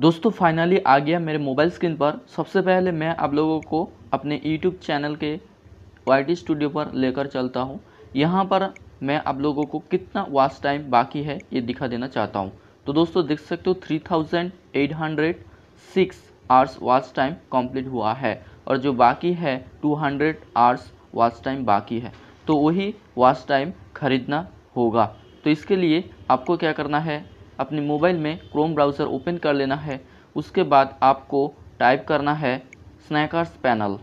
दोस्तों फाइनली आ गया मेरे मोबाइल स्क्रीन पर सबसे पहले मैं आप लोगों को अपने यूट्यूब चैनल के वाई स्टूडियो पर लेकर चलता हूँ यहाँ पर मैं आप लोगों को कितना वाच टाइम बाकी है ये दिखा देना चाहता हूँ तो दोस्तों देख सकते हो three thousand eight hundred six hours watch time complete हुआ है और जो बाकी है two hundred hours watch time बाकी है तो वही वाच टाइम खरीदना होगा तो इसके लिए आपको क्या करना है अपने मोबाइल में क्रोम ब्राउज़र ओपन कर लेना है उसके बाद आपको टाइप करना है snackers panel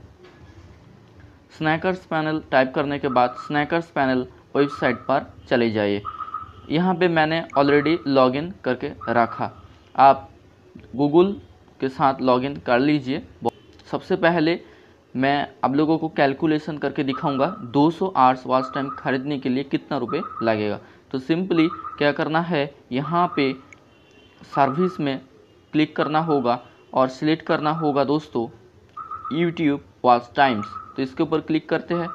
snackers panel type करने के बाद स्नैकर्स पैनल वेबसाइट पर चले जाइए यहाँ पे मैंने ऑलरेडी लॉगिन करके रखा आप गूगल के साथ लॉगिन कर लीजिए सबसे पहले मैं आप लोगों को कैलकुलेशन करके दिखाऊंगा 200 सौ आर्ट्स वाच टाइम खरीदने के लिए कितना रुपए लगेगा तो सिंपली क्या करना है यहाँ पे सर्विस में क्लिक करना होगा और सिलेक्ट करना होगा दोस्तों यूट्यूब वॉच टाइम्स तो इसके ऊपर क्लिक करते हैं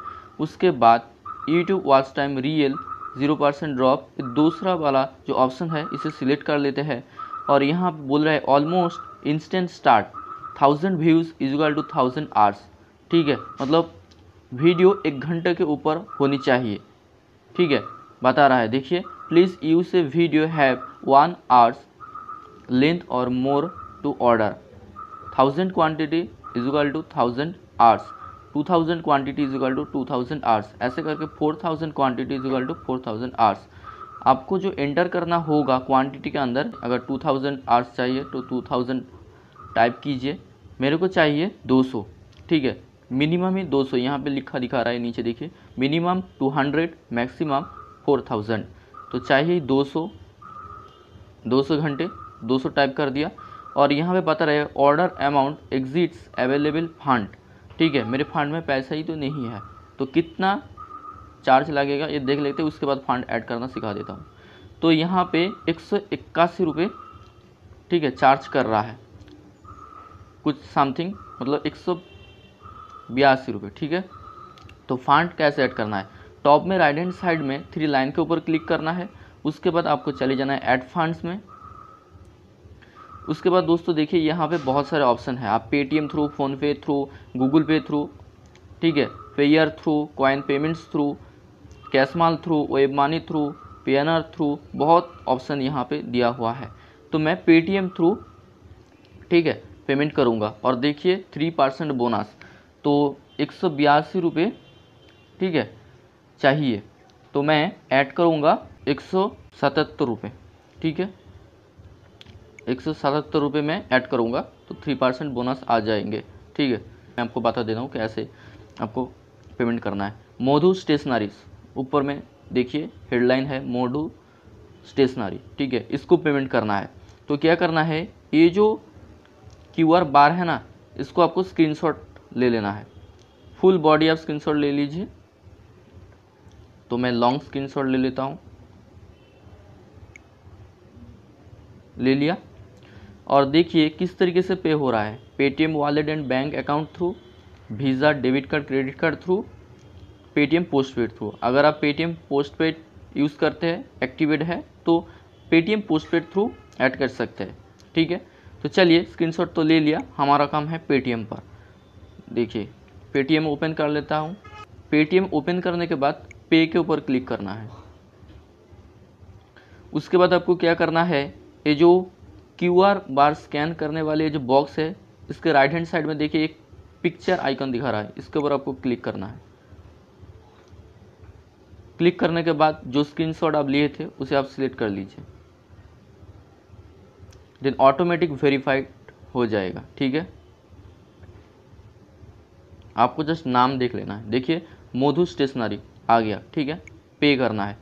उसके बाद YouTube watch time real zero percent drop दूसरा वाला जो ऑप्शन है इसे सिलेक्ट कर लेते हैं और यहाँ बोल रहा है almost instant start thousand views equal to thousand hours ठीक है मतलब वीडियो एक घंटे के ऊपर होनी चाहिए ठीक है बता रहा है देखिए प्लीज़ यू से video have one hours length और more to order thousand quantity is equal two thousand hours two thousand quantity is equal to to thousand hours ऐसे करके four thousand quantity is equal to four thousand hours आपको जो enter करना होगा quantity के अंदर अगर टू थाउजेंड आर्स चाहिए तो टू थाउजेंड टाइप कीजिए मेरे को चाहिए दो सौ ठीक है मिनिमम ही दो सौ यहाँ पर लिखा दिखा रहा है नीचे देखिए minimum two hundred maximum four thousand तो चाहिए दो सौ दो सौ घंटे दो सौ टाइप कर दिया और यहाँ पे पता रहे order amount exceeds available fund ठीक है मेरे फंड में पैसा ही तो नहीं है तो कितना चार्ज लगेगा ये देख लेते हैं उसके बाद फंड ऐड करना सिखा देता हूँ तो यहाँ पे एक सौ इक्यासी रुपये ठीक है चार्ज कर रहा है कुछ समथिंग मतलब एक सौ बयासी रुपये ठीक है तो फंड कैसे ऐड करना है टॉप में राइट हैंड साइड में थ्री लाइन के ऊपर क्लिक करना है उसके बाद आपको चले जाना है एड फंड्स में उसके बाद दोस्तों देखिए यहाँ पे बहुत सारे ऑप्शन है आप Paytm through PhonePe through Google Pay through ठीक है payer through coin payments through Cashmaal through web money through pay through बहुत ऑप्शन यहाँ पे दिया हुआ है तो मैं पेटीएम थ्रू ठीक है पेमेंट करूँगा और देखिए थ्री परसेंट बोनस तो एक सौ बयासी रुपये ठीक है चाहिए तो मैं ऐड करूँगा एक सौ सतहत्तर रुपये ठीक है एक सौ सतहत्तर रुपये मैं ऐड करूँगा तो थ्री परसेंट बोनस आ जाएंगे ठीक है मैं आपको बता दे रहा हूँ कैसे आपको पेमेंट करना है मोधू स्टेशनरीज ऊपर में देखिए हेडलाइन है मोडू स्टेशनरी ठीक है इसको पेमेंट करना है तो क्या करना है ये जो क्यू आर बार है ना इसको आपको स्क्रीनशॉट ले लेना है फुल बॉडी आप स्क्रीनशॉट ले लीजिए तो मैं लॉन्ग स्क्रीनशॉट ले लेता हूँ ले लिया और देखिए किस तरीके से पे हो रहा है Paytm wallet and bank account through Visa debit card credit card through Paytm postpaid through अगर आप पेटीएम पोस्टपेड यूज़ करते हैं एक्टिवेट है तो पेटीएम पोस्टपेड थ्रू ऐड कर सकते हैं ठीक है तो चलिए स्क्रीनशॉट तो ले लिया हमारा काम है पेटीएम पर देखिए पेटीएम ओपन कर लेता हूँ पेटीएम ओपन करने के बाद पे के ऊपर क्लिक करना है उसके बाद आपको क्या करना है ये जो क्यू आर बार स्कैन करने वाले जो बॉक्स है इसके राइट हैंड साइड में देखिए एक पिक्चर आइकन दिखा रहा है इसके ऊपर आपको क्लिक करना है क्लिक करने के बाद जो स्क्रीनशॉट आप लिए थे उसे आप सिलेक्ट कर लीजिए देन ऑटोमेटिक वेरीफाइड हो जाएगा ठीक है आपको जस्ट नाम देख लेना है देखिए मधु स्टेशनरी आ गया ठीक है पे करना है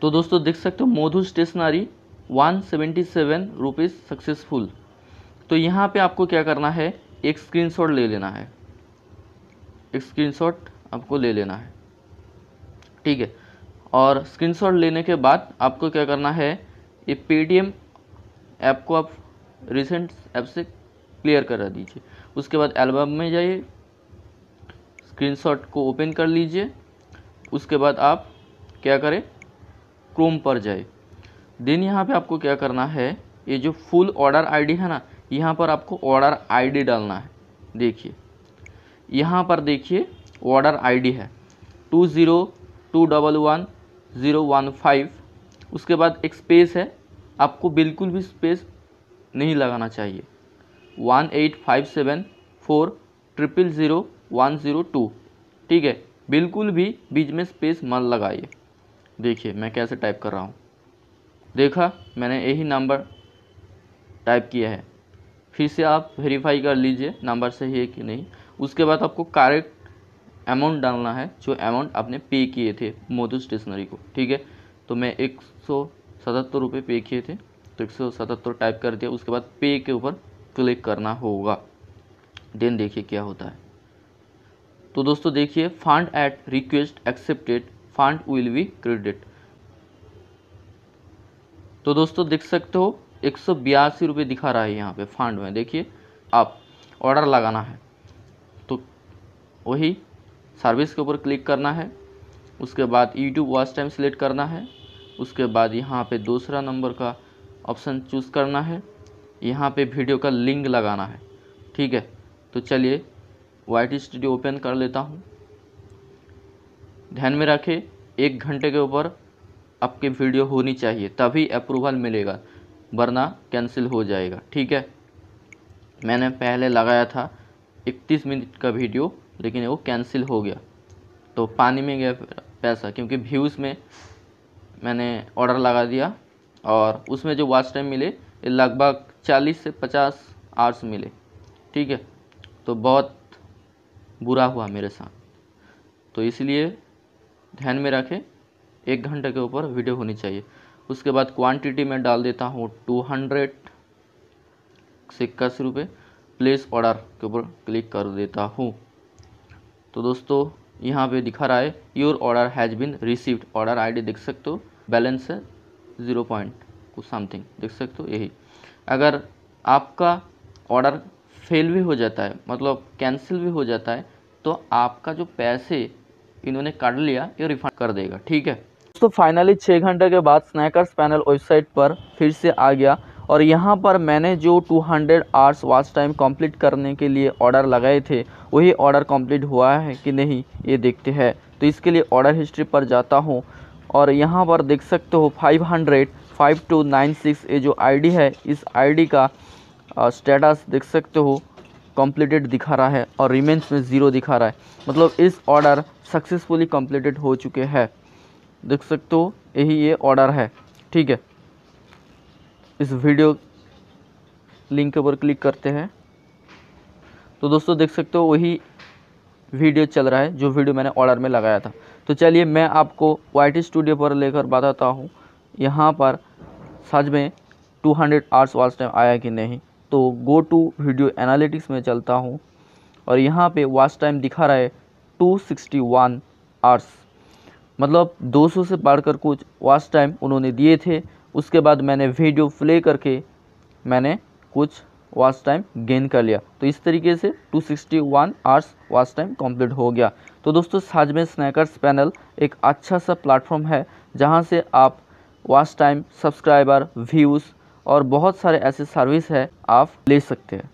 तो दोस्तों देख सकते हो Modhu stationery one seventy seven rupees successful तो यहाँ पे आपको क्या करना है एक स्क्रीनशॉट ले लेना है एक स्क्रीनशॉट आपको ले लेना है ठीक है और स्क्रीनशॉट लेने के बाद आपको क्या करना है ये पेटीएम ऐप को आप रिसेंट ऐप से क्लियर करा दीजिए उसके बाद एल्बम में जाइए स्क्रीनशॉट को ओपन कर लीजिए उसके बाद आप क्या करें क्रोम पर जाए देन यहाँ पे आपको क्या करना है ये जो फुल ऑर्डर आईडी है ना यहाँ पर आपको ऑर्डर आईडी डालना है देखिए यहाँ पर देखिए ऑर्डर आईडी है two zero two double one zero one five उसके बाद एक स्पेस है आपको बिल्कुल भी स्पेस नहीं लगाना चाहिए one eight five seven four triple zero one zero two ठीक है बिल्कुल भी बीच में स्पेस मत लगाइए देखिए मैं कैसे टाइप कर रहा हूँ देखा मैंने यही नंबर टाइप किया है फिर से आप वेरीफाई कर लीजिए नंबर सही है कि नहीं उसके बाद आपको करेक्ट अमाउंट डालना है जो अमाउंट आपने पे किए थे मोदू स्टेशनरी को ठीक है तो मैं एक सौ सतहत्तर रुपये पे किए थे तो एक सौ सतहत्तर टाइप कर दिया उसके बाद पे के ऊपर क्लिक करना होगा देन देखिए क्या होता है तो दोस्तों देखिए fund at request accepted fund will be credit तो दोस्तों देख सकते हो एक सौ बयासी रुपये दिखा रहा है यहाँ पे फंड में देखिए आप ऑर्डर लगाना है तो वही सर्विस के ऊपर क्लिक करना है उसके बाद यूट्यूब वॉच टाइम सिलेक्ट करना है उसके बाद यहाँ पे दूसरा नंबर का ऑप्शन चूज़ करना है यहाँ पे वीडियो का लिंक लगाना है ठीक है तो चलिए वाइट स्टूडियो ओपन कर लेता हूँ ध्यान में रखें एक घंटे के ऊपर आपकी वीडियो होनी चाहिए तभी अप्रूवल मिलेगा वरना कैंसिल हो जाएगा ठीक है मैंने पहले लगाया था 31 मिनट का वीडियो लेकिन वो कैंसिल हो गया तो पानी में गया पैसा क्योंकि व्यूज़ में मैंने ऑर्डर लगा दिया और उसमें जो वॉच टाइम मिले लगभग 40 से 50 आवर्स मिले ठीक है तो बहुत बुरा हुआ मेरे साथ तो इसलिए ध्यान में रखें एक घंटे के ऊपर वीडियो होनी चाहिए उसके बाद क्वांटिटी में डाल देता हूँ टू हंड्रेड से इक्यासी रुपये प्लेस ऑर्डर के ऊपर क्लिक कर देता हूँ तो दोस्तों यहाँ पे दिखा रहा है your order has been received order ID देख सकते हो बैलेंस है ज़ीरो पॉइंट कुछ समथिंग देख सकते हो यही अगर आपका ऑर्डर फेल भी हो जाता है मतलब कैंसिल भी हो जाता है तो आपका जो पैसे इन्होंने काट लिया ये रिफंड कर देगा ठीक है तो फाइनली छः घंटे के बाद स्नैकर्स पैनल वेबसाइट पर फिर से आ गया और यहाँ पर मैंने जो 200 आवर्स वॉच टाइम कंप्लीट करने के लिए ऑर्डर लगाए थे वही ऑर्डर कंप्लीट हुआ है कि नहीं ये देखते हैं तो इसके लिए ऑर्डर हिस्ट्री पर जाता हूँ और यहाँ पर देख सकते हो 500 5296 ये जो आईडी है इस आईडी का स्टेटस देख सकते हो कंप्लीटेड दिखा रहा है और रिमेंस में ज़ीरो दिखा रहा है मतलब इस ऑर्डर सक्सेसफुली कंप्लीटेड हो चुके हैं देख सकते हो यही ये ऑर्डर है ठीक है इस वीडियो लिंक पर क्लिक करते हैं तो दोस्तों देख सकते हो वही वीडियो चल रहा है जो वीडियो मैंने ऑर्डर में लगाया था तो चलिए मैं आपको वाई स्टूडियो पर लेकर बताता हूँ यहाँ पर सच में 200 आर्ट्स वाल्स टाइम आया कि नहीं तो गो टू वीडियो एनालिटिक्स में चलता हूँ और यहाँ पे वॉच टाइम दिखा रहा है 261 आवर्स मतलब 200 से कर कुछ वॉच टाइम उन्होंने दिए थे उसके बाद मैंने वीडियो प्ले करके मैंने कुछ वॉच टाइम गेन कर लिया तो इस तरीके से 261 आवर्स वॉच टाइम कंप्लीट हो गया तो दोस्तों साज में स्नैकर्स पैनल एक अच्छा सा प्लेटफॉर्म है जहाँ से आप वॉच टाइम सब्सक्राइबर व्यूज़ और बहुत सारे ऐसे सर्विस है आप ले सकते हैं।